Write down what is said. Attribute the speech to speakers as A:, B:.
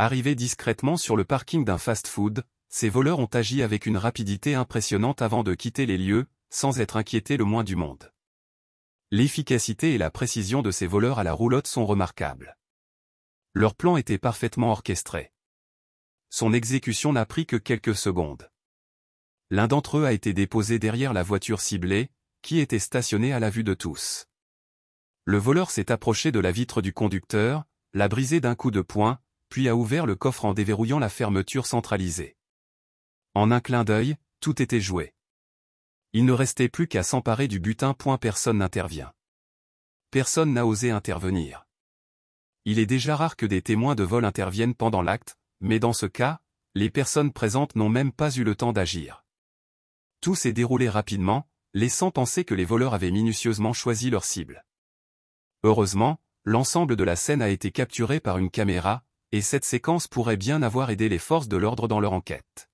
A: Arrivés discrètement sur le parking d'un fast-food, ces voleurs ont agi avec une rapidité impressionnante avant de quitter les lieux, sans être inquiétés le moins du monde. L'efficacité et la précision de ces voleurs à la roulotte sont remarquables. Leur plan était parfaitement orchestré. Son exécution n'a pris que quelques secondes. L'un d'entre eux a été déposé derrière la voiture ciblée, qui était stationnée à la vue de tous. Le voleur s'est approché de la vitre du conducteur, l'a brisée d'un coup de poing, puis a ouvert le coffre en déverrouillant la fermeture centralisée. En un clin d'œil, tout était joué. Il ne restait plus qu'à s'emparer du butin. Point personne n'intervient. Personne n'a osé intervenir. Il est déjà rare que des témoins de vol interviennent pendant l'acte, mais dans ce cas, les personnes présentes n'ont même pas eu le temps d'agir. Tout s'est déroulé rapidement, laissant penser que les voleurs avaient minutieusement choisi leur cible. Heureusement, l'ensemble de la scène a été capturé par une caméra, et cette séquence pourrait bien avoir aidé les forces de l'ordre dans leur enquête.